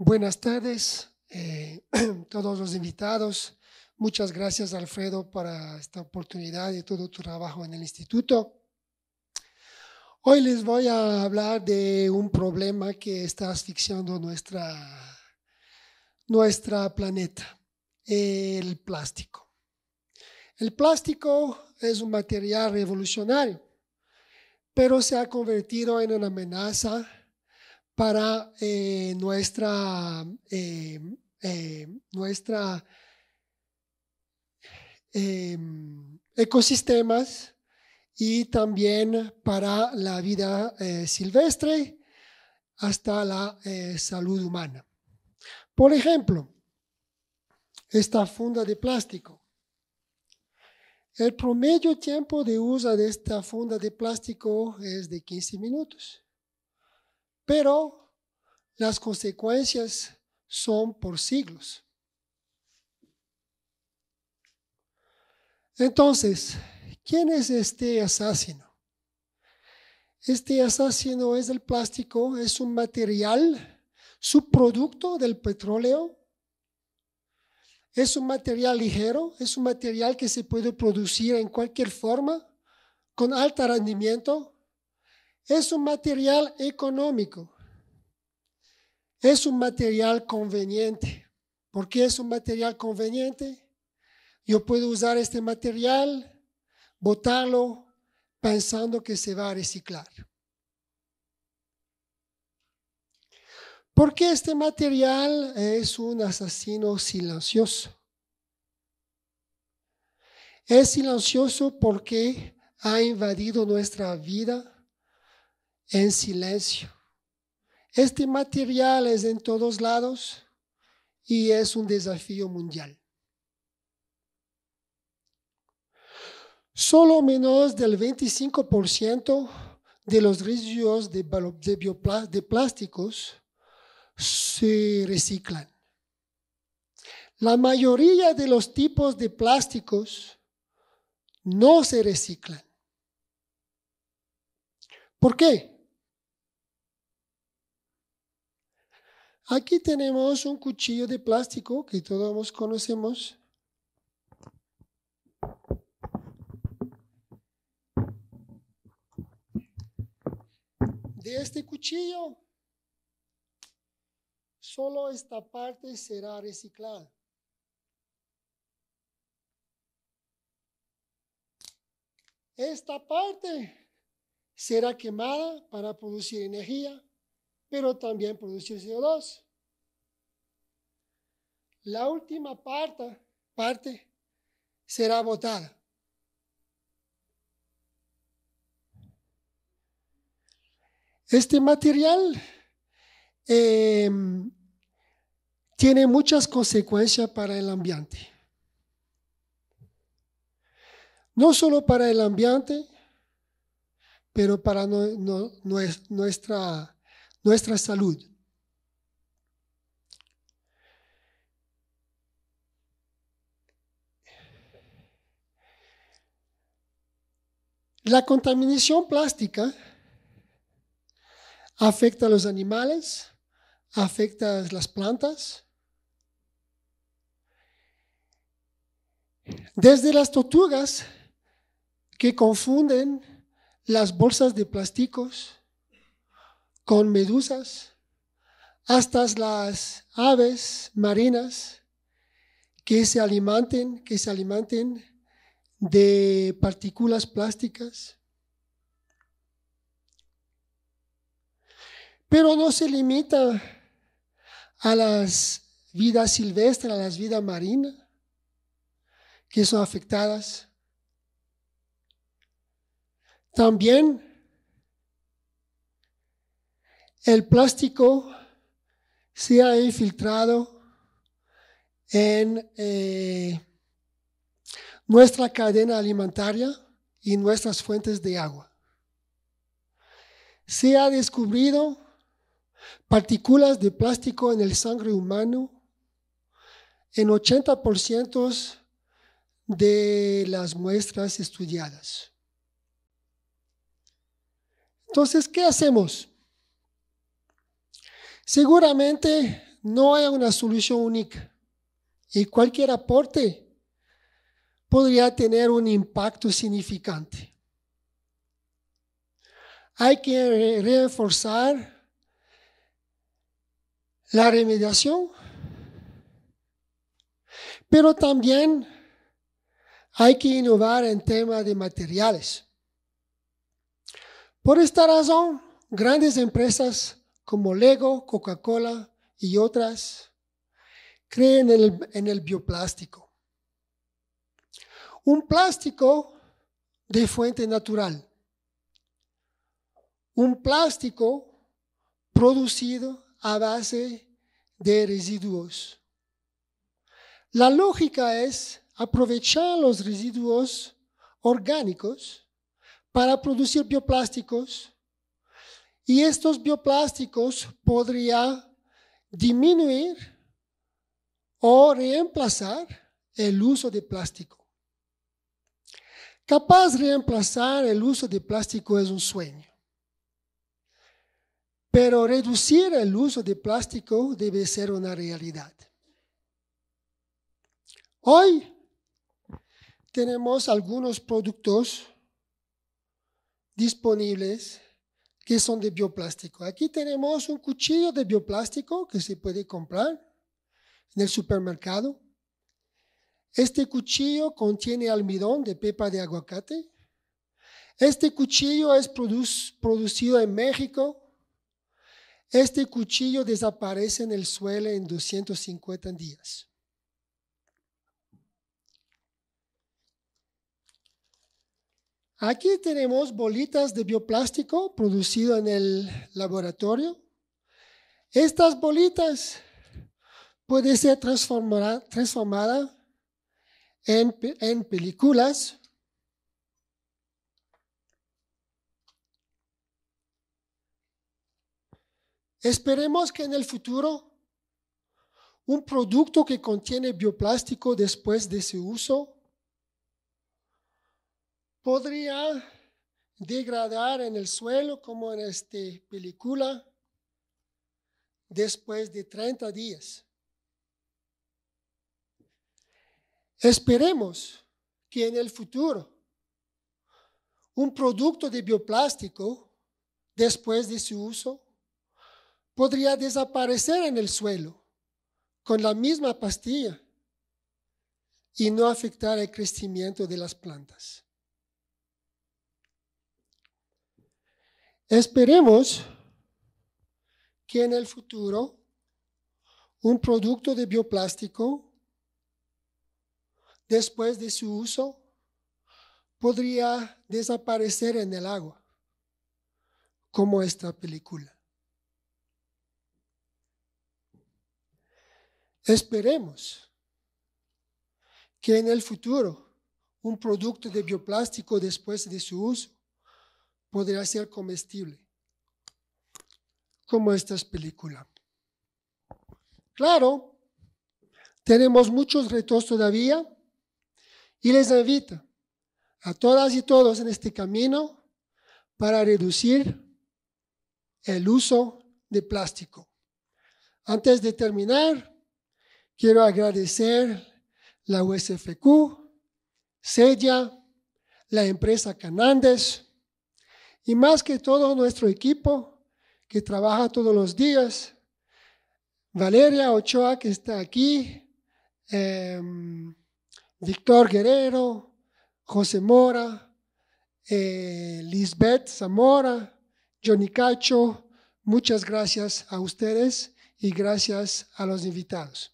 Buenas tardes, eh, todos los invitados. Muchas gracias, Alfredo, para esta oportunidad y todo tu trabajo en el instituto. Hoy les voy a hablar de un problema que está asfixiando nuestra, nuestra planeta el plástico. El plástico es un material revolucionario, pero se ha convertido en una amenaza para eh, nuestra, eh, eh, nuestra em, ecosistemas y también para la vida silvestre hasta la salud humana. Por ejemplo, esta funda de plástico. El promedio tiempo de uso de esta funda de plástico es de 15 minutos, pero las consecuencias son por siglos. Entonces, ¿quién es este asesino? Este asesino es el plástico, es un material, subproducto del petróleo es un material ligero, es un material que se puede producir en cualquier forma, con alto rendimiento. Es un material económico. Es un material conveniente. ¿Por qué es un material conveniente? Yo puedo usar este material, botarlo, pensando que se va a reciclar. ¿Por qué este material es un asesino silencioso? Es silencioso porque ha invadido nuestra vida en silencio. Este material es en todos lados y es un desafío mundial. Solo menos del 25% de los residuos de, de plásticos se reciclan. La mayoría de los tipos de plásticos no se reciclan. ¿Por qué? Aquí tenemos un cuchillo de plástico que todos conocemos. De este cuchillo, solo esta parte será reciclada. Esta parte será quemada para producir energía, pero también producir CO2. La última parte, será botada. Este material eh, tiene muchas consecuencias para el ambiente no solo para el ambiente, pero para nuestra, nuestra salud. La contaminación plástica afecta a los animales, afecta a las plantas. Desde las tortugas que confunden las bolsas de plásticos con medusas, hasta las aves marinas que se alimenten, que se alimenten de partículas plásticas. Pero no se limita a las vidas silvestres, a las vidas marinas, que son afectadas también el plástico se ha infiltrado en eh, nuestra cadena alimentaria y nuestras fuentes de agua. Se ha descubierto partículas de plástico en el sangre humano en 80% de las muestras estudiadas. Entonces, ¿qué hacemos? Seguramente no hay una solución única y cualquier aporte podría tener un impacto significante. Hay que reforzar la remediación, pero también hay que innovar en temas de materiales. Por esta razón, grandes empresas como Lego, Coca-Cola y otras creen en el, bioplástico. Un plástico de fuente natural. Un plástico producido a base de residuos. La lógica es aprovechar los residuos orgánicos para producir bioplásticos y estos bioplásticos podrían disminuir o reemplazar el uso de plástico. Capaz reemplazar el uso de plástico es un sueño, pero reducir el uso de plástico debe ser una realidad. Hoy tenemos algunos productos disponibles que son de bioplástico. Aquí tenemos un cuchillo de bioplástico que se puede comprar en el supermercado. Este cuchillo contiene almidón de pepa de aguacate. Este cuchillo es producido en México. Este cuchillo desaparece en el suelo en 250 días. Aquí tenemos bolitas de bioplástico producido en el laboratorio. Estas bolitas pueden ser transformadas transformada en películas. Esperemos que en el futuro un producto que contiene bioplástico después de su uso podría degradar en el suelo como en esta película después de 30 días. Esperemos que en el futuro un producto de bioplástico, después de su uso, podría desaparecer en el suelo con la misma pastilla y no afectar el crecimiento de las plantas. Esperemos que en el futuro un producto de bioplástico, después de su uso, podría desaparecer en el agua, como esta película. Esperemos que en el futuro un producto de bioplástico después de su uso podría ser comestible, como esta película. Claro, tenemos muchos retos todavía y les invito a todas y todos en este camino para reducir el uso de plástico. Antes de terminar, quiero agradecer la USFQ, Sella, la empresa Canandes, y más que todo nuestro equipo que trabaja todos los días. Valeria Ochoa, que está aquí, em, Víctor Guerrero, José Mora, eh, Lisbeth Zamora, Johnny Cacho, muchas gracias a ustedes y gracias a los invitados.